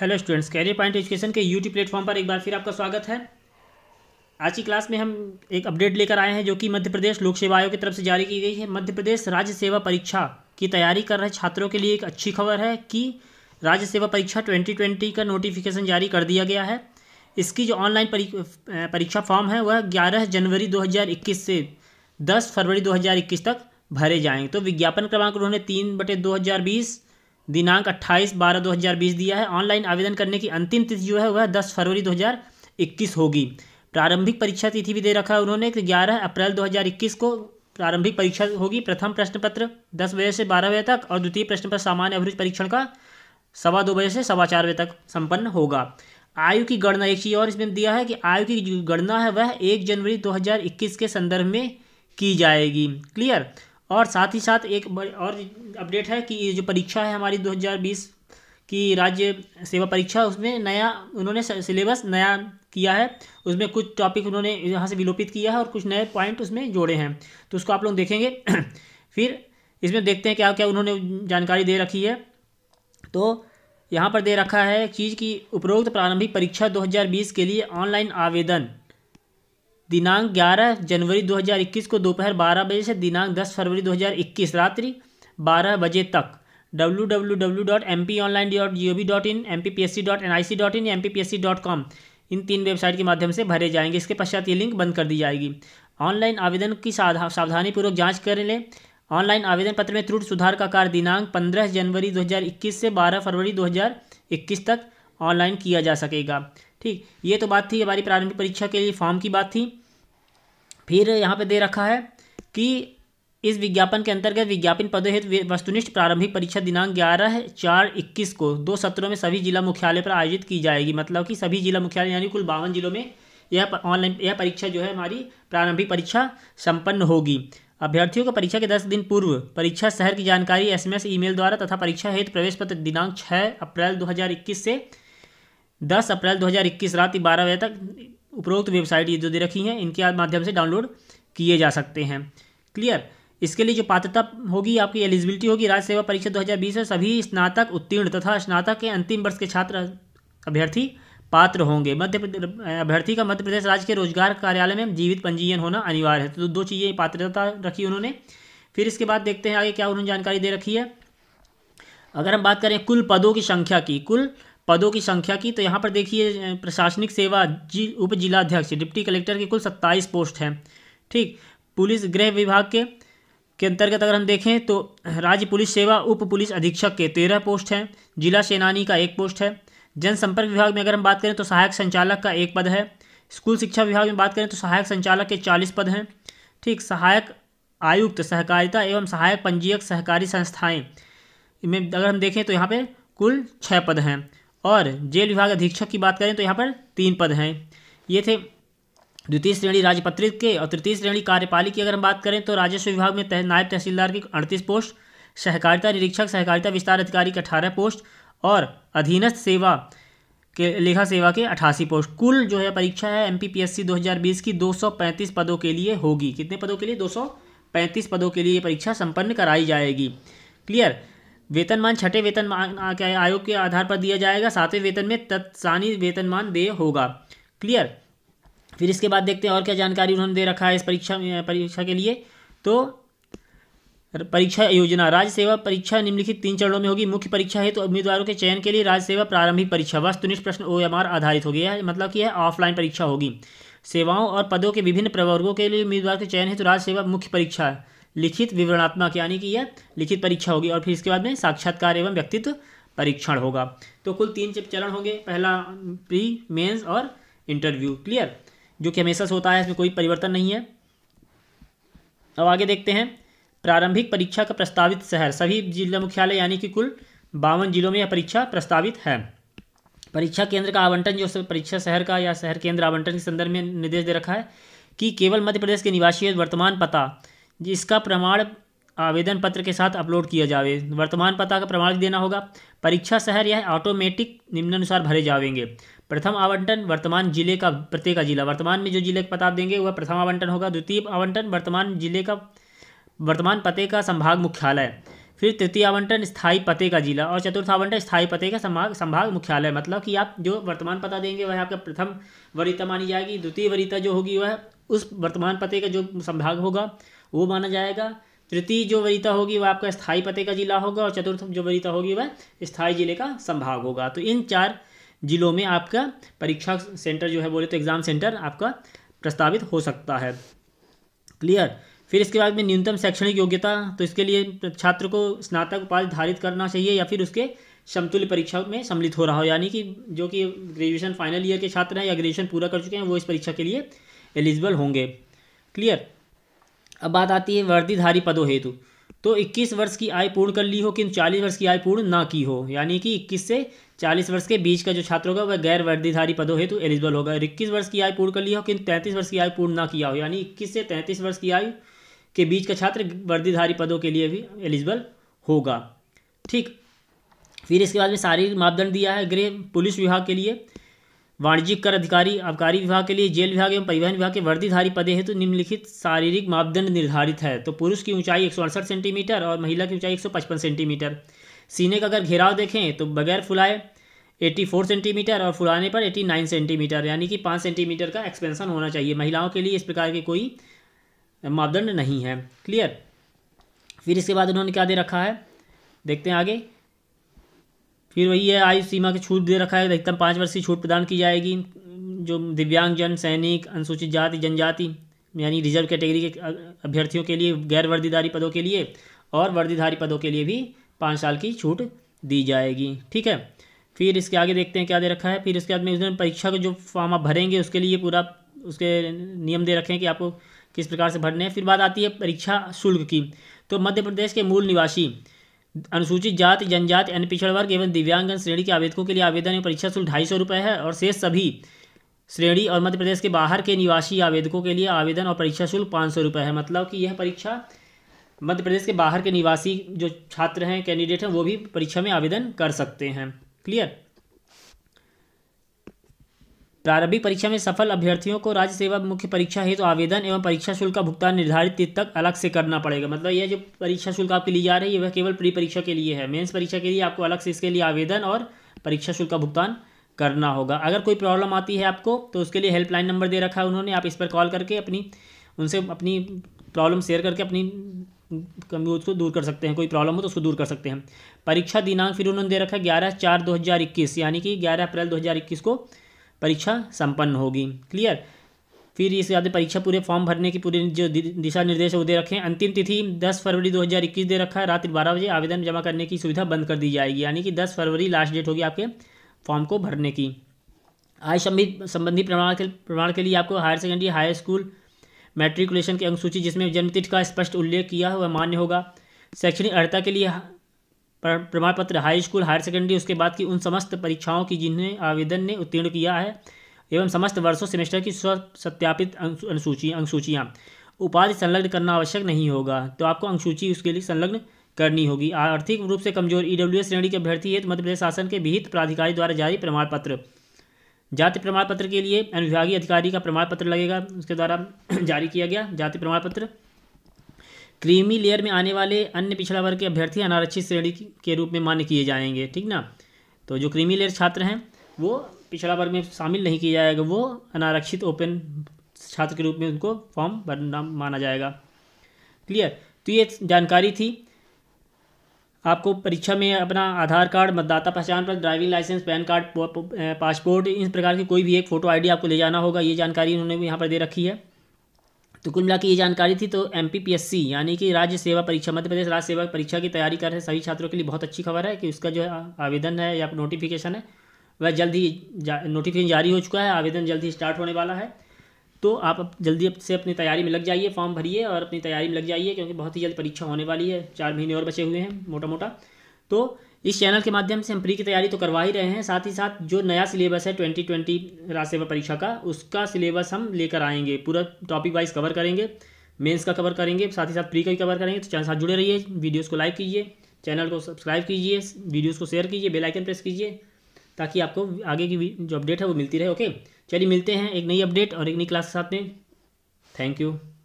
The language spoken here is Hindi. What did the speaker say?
hello students career point education के यूट्यूब प्लेटफॉर्म पर एक बार फिर आपका स्वागत है आज की क्लास में हम एक अपडेट लेकर आए हैं जो कि मध्य प्रदेश लोक सेवा आयोग की तरफ से जारी की गई है मध्य प्रदेश राज्य सेवा परीक्षा की तैयारी कर रहे छात्रों के लिए एक अच्छी खबर है कि राज्य सेवा परीक्षा ट्वेंटी का नोटिफिकेशन जारी कर दिया गया है इसकी जो ऑनलाइन परीक्षा फॉर्म है वह ग्यारह जनवरी दो से दस फरवरी दो तक भरे जाएंगे तो विज्ञापन क्रमांक उन्होंने तीन बटे दो हज़ार बीस दिनांक 28 बारह 2020 दिया है ऑनलाइन आवेदन करने की अंतिम तिथि जो है वह 10 फरवरी 2021 होगी प्रारंभिक परीक्षा तिथि भी दे रखा है उन्होंने कि 11 अप्रैल 2021 को प्रारंभिक परीक्षा होगी प्रथम प्रश्न पत्र दस बजे से बारह बजे तक और द्वितीय प्रश्न पत्र सामान्य अभिरुचि परीक्षण का सवा दो बजे से सवा चार बजे तक सम्पन्न होगा आयु की गणना एक चीज़ और इसमें दिया है कि आयु की गणना है वह एक जनवरी 2021 के संदर्भ में की जाएगी क्लियर और साथ ही साथ एक और अपडेट है कि जो परीक्षा है हमारी 2020 की राज्य सेवा परीक्षा उसमें नया उन्होंने सिलेबस नया किया है उसमें कुछ टॉपिक उन्होंने यहाँ से विलोपित किया है और कुछ नए पॉइंट उसमें जोड़े हैं तो उसको आप लोग देखेंगे फिर इसमें देखते हैं क्या क्या उन्होंने जानकारी दे रखी है तो यहाँ पर दे रखा है चीज़ की उपरोक्त प्रारंभिक परीक्षा 2020 के लिए ऑनलाइन आवेदन दिनांक 11 जनवरी 2021 को दोपहर 12 बजे से दिनांक 10 फरवरी 2021 रात्रि 12 बजे तक W W W dot M P online dot G O V dot in M P P S C dot N I C dot in M P P S C dot com इन तीन वेबसाइट के माध्यम से भरे जाएंगे इसके पश्चात ये लिंक बंद कर दी जाएगी ऑनलाइन आवेदन की सावधानीपूर्वक जाँच कर लें ऑनलाइन आवेदन पत्र में त्रुट सुधार का कार्य दिनांक 15 जनवरी 2021 से 12 फरवरी 2021 तक ऑनलाइन किया जा सकेगा ठीक ये तो बात थी हमारी प्रारंभिक परीक्षा के लिए फॉर्म की बात थी फिर यहाँ पे दे रखा है कि इस विज्ञापन के अंतर्गत विज्ञापन पदों हेतु वस्तुनिष्ठ प्रारंभिक परीक्षा दिनांक ग्यारह चार इक्कीस को दो सत्रों में सभी जिला मुख्यालय पर आयोजित की जाएगी मतलब कि सभी जिला मुख्यालय यानी कुल बावन जिलों में यह ऑनलाइन यह परीक्षा जो है हमारी प्रारंभिक परीक्षा सम्पन्न होगी अभ्यर्थियों को परीक्षा के दस दिन पूर्व परीक्षा शहर की जानकारी एस ईमेल द्वारा तथा परीक्षा हेतु प्रवेश पत्र दिनांक छः अप्रैल दो से दस अप्रैल 2021 रात बारह बजे तक उपरोक्त वेबसाइट ये जो दे रखी हैं इनके माध्यम से डाउनलोड किए जा सकते हैं क्लियर इसके लिए जो पात्रता होगी आपकी एलिजिबिलिटी होगी राज्य सेवा परीक्षा 2020 में सभी स्नातक उत्तीर्ण तथा स्नातक के अंतिम वर्ष के छात्र अभ्यर्थी पात्र होंगे मध्य अभ्यर्थी का मध्य प्रदेश राज्य के रोजगार कार्यालय में जीवित पंजीयन होना अनिवार्य है तो दो चीज़ें पात्रता रखी उन्होंने फिर इसके बाद देखते हैं आगे क्या उन्होंने जानकारी दे रखी है अगर हम बात करें कुल पदों की संख्या की कुल पदों की संख्या की तो यहाँ पर देखिए प्रशासनिक सेवा जी उप जिलाध्यक्ष डिप्टी कलेक्टर के कुल सत्ताईस पोस्ट हैं ठीक पुलिस गृह विभाग के के अंतर्गत अगर हम देखें तो राज्य पुलिस सेवा उप पुलिस अधीक्षक के तेरह पोस्ट हैं जिला सेनानी का एक पोस्ट है जनसंपर्क विभाग में अगर हम बात करें तो सहायक संचालक का एक पद है स्कूल शिक्षा विभाग में बात करें तो सहायक संचालक के चालीस पद हैं ठीक सहायक आयुक्त सहकारिता एवं सहायक पंजीयक सहकारी संस्थाएँ में अगर हम देखें तो यहाँ पर कुल छः पद हैं और जेल विभाग अधीक्षक की बात करें तो यहाँ पर तीन पद हैं ये थे द्वितीय श्रेणी राजपत्रित के और तृतीय श्रेणी कार्यपालिक की अगर हम बात करें तो राजस्व विभाग में तह, नायब तहसीलदार की अड़तीस पोस्ट सहकारिता निरीक्षक सहकारिता विस्तार अधिकारी के अठारह पोस्ट और अधीनस्थ सेवा के लेखा सेवा के अठासी पोस्ट कुल जो है परीक्षा है हजार 2020 की 235 पदों के लिए होगी कितने पदों के लिए 235 पदों के लिए ये परीक्षा संपन्न कराई जाएगी क्लियर वेतनमान छठे वेतनमान आयोग के आधार पर दिया जाएगा सातवें वेतन में तत्सानी वेतनमान दे होगा क्लियर फिर इसके बाद देखते हैं और क्या जानकारी उन्होंने दे रखा है इस परीक्षा परीक्षा के लिए तो परीक्षा योजना राज्य सेवा परीक्षा निम्नलिखित तीन चरणों में होगी मुख्य परीक्षा है तो उम्मीदवारों के चयन के लिए राज्य सेवा प्रारंभिक परीक्षा वस्तुनिष्ठ प्रश्न ओ आधारित होगी यह मतलब कि यह ऑफलाइन परीक्षा होगी सेवाओं और पदों के विभिन्न प्रवर्गों के लिए उम्मीदवार के चयन है तो राज्य सेवा मुख्य परीक्षा लिखित विवरणात्मक यानी कि यह लिखित परीक्षा होगी और फिर इसके बाद में साक्षात्कार एवं व्यक्तित्व परीक्षण होगा तो कुल तीन चरण होंगे पहला प्री मेंस और इंटरव्यू क्लियर जो कि हमेशा से होता है इसमें कोई परिवर्तन नहीं है अब आगे देखते हैं प्रारंभिक परीक्षा का प्रस्तावित शहर सभी जिला मुख्यालय यानी कि कुल बावन जिलों में यह परीक्षा प्रस्तावित है परीक्षा केंद्र का आवंटन जो परीक्षा शहर का या शहर केंद्र आवंटन के संदर्भ में निर्देश दे रखा है कि केवल मध्य प्रदेश के निवासी वर्तमान पता जिसका प्रमाण आवेदन पत्र के साथ अपलोड किया जावे वर्तमान पता का प्रमाण देना होगा परीक्षा शहर यह ऑटोमेटिक निम्नानुसार भरे जावेंगे प्रथम आवंटन वर्तमान जिले का प्रत्येक का जिला वर्तमान में जो जिले का पता आप देंगे वह प्रथम आवंटन होगा द्वितीय आवंटन वर्तमान जिले का वर्तमान पते का संभाग मुख्यालय फिर तृतीय आवंटन स्थायी पते का जिला और चतुर्थ आवंटन स्थायी पते का संभाग संभाग मुख्यालय मतलब कि आप जो वर्तमान पता देंगे वह आपका प्रथम वरीता मानी जाएगी द्वितीय वरीता जो होगी वह उस वर्तमान पते का जो संभाग होगा वो माना जाएगा तृतीय जो वरीता होगी वह आपका स्थायी पते का जिला होगा और चतुर्थ जो वरीता होगी वह स्थायी जिले का संभाग होगा तो इन चार जिलों में आपका परीक्षा सेंटर जो है बोले तो एग्ज़ाम सेंटर आपका प्रस्तावित हो सकता है क्लियर फिर इसके बाद में न्यूनतम शैक्षणिक योग्यता तो इसके लिए छात्र को स्नातक उपाधि धारित करना चाहिए या फिर उसके समतुल्य परीक्षा में सम्मिलित हो रहा हो यानी कि जो कि ग्रेजुएशन फाइनल ईयर के छात्र हैं या ग्रेजुएशन पूरा कर चुके हैं वो इस परीक्षा के लिए एलिजिबल होंगे क्लियर अब बात आती है वर्दीधारी पदों हेतु तो 21 वर्ष की आय पूर्ण कर ली हो किंतु 40 वर्ष की आय पूर्ण ना की हो यानी कि 21 से 40 वर्ष के बीच का जो छात्र होगा वह गैर वर्दीधारी पदों हेतु एलिजिबल होगा इक्कीस वर्ष की आय पूर्ण कर ली हो किंतु तैंतीस वर्ष की आय पूर्ण ना किया हो यानी इक्कीस से तैंतीस वर्ष की आयु के बीच का छात्र वर्दीधारी पदों के लिए भी एलिजिबल होगा ठीक फिर इसके बाद में शारीरिक मापदंड दिया है गृह पुलिस विभाग के लिए वाणिज्यिक कर अधिकारी आबकारी विभाग के लिए जेल विभाग एवं परिवहन विभाग के वर्दीधारी पदे हेतु तो निम्नलिखित शारीरिक मापदंड निर्धारित है तो पुरुष की ऊंचाई एक सेंटीमीटर और महिला की ऊंचाई एक सेंटीमीटर सीने का अगर घेराव देखें तो बगैर फुलाए 84 सेंटीमीटर और फुलाने पर 89 सेंटीमीटर यानी कि 5 सेंटीमीटर का एक्सपेंसन होना चाहिए महिलाओं के लिए इस प्रकार के कोई मापदंड नहीं है क्लियर फिर इसके बाद उन्होंने क्या दे रखा है देखते हैं आगे फिर वही है आयु सीमा की छूट दे रखा है अधिकतम पाँच वर्ष की छूट प्रदान की जाएगी जो दिव्यांगजन सैनिक अनुसूचित जाति जनजाति यानी रिजर्व कैटेगरी के अभ्यर्थियों के लिए गैर वर्दीधारी पदों के लिए और वर्दीधारी पदों के लिए भी पाँच साल की छूट दी जाएगी ठीक है फिर इसके आगे देखते हैं क्या दे रखा है फिर इसके बाद में उसमें परीक्षा का जो फॉर्म आप भरेंगे उसके लिए पूरा उसके नियम दे रखें कि आपको किस प्रकार से भरने हैं फिर बात आती है परीक्षा शुल्क की तो मध्य प्रदेश के मूल निवासी अनुसूचित जाति जनजाति अन्य पिछड़ वर्ग एवं दिव्यांगन श्रेणी के आवेदकों के लिए आवेदन एवं परीक्षा शुल्क ढाई सौ रुपये है और शेष सभी श्रेणी और मध्य प्रदेश के बाहर के निवासी आवेदकों के लिए आवेदन और परीक्षा शुल्क पाँच सौ रुपये है मतलब कि यह परीक्षा मध्य प्रदेश के बाहर के निवासी जो छात्र हैं कैंडिडेट हैं वो भी परीक्षा में आवेदन कर सकते हैं क्लियर प्रारंभिक परीक्षा में सफल अभ्यर्थियों को राज्य सेवा मुख्य परीक्षा हेतु तो आवेदन एवं परीक्षा शुल्क का भुगतान निर्धारित तिथि तक अलग से करना पड़ेगा मतलब यह जो परीक्षा शुल्क आपके लिए जा रही है वह केवल प्री परीक्षा के लिए है मेंस परीक्षा के लिए आपको अलग से इसके लिए आवेदन और परीक्षा शुल्क का भुगतान करना होगा अगर कोई प्रॉब्लम आती है आपको तो उसके लिए हेल्पलाइन नंबर दे रखा है उन्होंने आप इस पर कॉल करके अपनी उनसे अपनी प्रॉब्लम शेयर करके अपनी कमी उसको दूर कर सकते हैं कोई प्रॉब्लम हो तो उसको दूर कर सकते हैं परीक्षा दिनांक फिर उन्होंने दे रखा है ग्यारह चार दो हज़ार इक्कीस यानी कि ग्यारह अप्रैल दो हज़ार इक्कीस को परीक्षा संपन्न होगी क्लियर फिर इस बाद परीक्षा पूरे फॉर्म भरने की पूरे जो दिशा निर्देश वो दे रखे हैं अंतिम तिथि 10 फरवरी 2021 दे रखा है रात्रि बारह बजे आवेदन जमा करने की सुविधा बंद कर दी जाएगी यानी कि 10 फरवरी लास्ट डेट होगी आपके फॉर्म को भरने की आय संबंधी प्रमाण के प्रमाण के लिए आपको higher secondary high school matriculation की अंक सूची जिसमें जन्मतिथि का स्पष्ट उल्लेख किया हुआ मान्य होगा शैक्षणिक अर्ता के लिए प्रमाण पत्र हाई स्कूल हायर सेकेंडरी उसके बाद की उन समस्त परीक्षाओं की जिन्हें आवेदन ने उत्तीर्ण किया है एवं समस्त वर्षों सेमेस्टर की स्व सत्यापित अनुसूची अनुसूचियाँ उपाधि संलग्न करना आवश्यक नहीं होगा तो आपको अनुसूची उसके लिए संलग्न करनी होगी आर्थिक रूप से कमजोर ईडब्ल्यू e श्रेणी के अभ्यर्थी हेतु मध्य प्रदेश शासन के विहित प्राधिकारी द्वारा जारी प्रमाण पत्र जाति प्रमाण पत्र के लिए अनुविभागीय अधिकारी का प्रमाण पत्र लगेगा उसके द्वारा जारी किया गया जाति प्रमाण पत्र क्रीमी लेयर में आने वाले अन्य पिछड़ा वर्ग के अभ्यर्थी अनारक्षित श्रेणी के रूप में मान्य किए जाएंगे ठीक ना तो जो क्रीमी लेयर छात्र हैं वो पिछड़ा वर्ग में शामिल नहीं किया जाएगा वो अनारक्षित ओपन छात्र के रूप में उनको फॉर्म भरना माना जाएगा क्लियर तो ये जानकारी थी आपको परीक्षा में अपना आधार कार्ड मतदाता पहचान पत्र driving licence PAN card passport इस प्रकार की कोई भी एक फ़ोटो आईडी आपको ले जाना होगा ये जानकारी उन्होंने यहाँ पर दे रखी है तो कुल मिला ये जानकारी थी तो एम यानी कि राज्य सेवा परीक्षा मध्य प्रदेश राज्य सेवा परीक्षा की तैयारी कर रहे सभी छात्रों के लिए बहुत अच्छी खबर है कि उसका जो आवेदन है या नोटिफिकेशन है वह जल्द ही जा, नोटिफिकेशन जारी हो चुका है आवेदन जल्द ही स्टार्ट होने वाला है तो आप जल्दी से अपनी तैयारी में लग जाइए फॉर्म भरिए और अपनी तैयारी में लग जाइए क्योंकि बहुत ही जल्द परीक्षा होने वाली है चार महीने और बचे हुए हैं मोटा मोटा तो इस चैनल के माध्यम से हम प्री की तैयारी तो करवा ही रहे हैं साथ ही साथ जो नया सिलेबस है ट्वेंटी ट्वेंटी राज्य सेवा परीक्षा का उसका सिलेबस हम लेकर आएंगे पूरा टॉपिक वाइज कवर करेंगे मेंस का कवर करेंगे साथ ही साथ प्री का भी कवर करेंगे तो चैनल साथ जुड़े रहिए वीडियोस को लाइक कीजिए चैनल को सब्सक्राइब कीजिए वीडियोज़ को शेयर कीजिए बेलाइकन प्रेस कीजिए ताकि आपको आगे की जो अपडेट है वो मिलती रहे ओके चलिए मिलते हैं एक नई अपडेट और एक नई क्लास के साथ में थैंक यू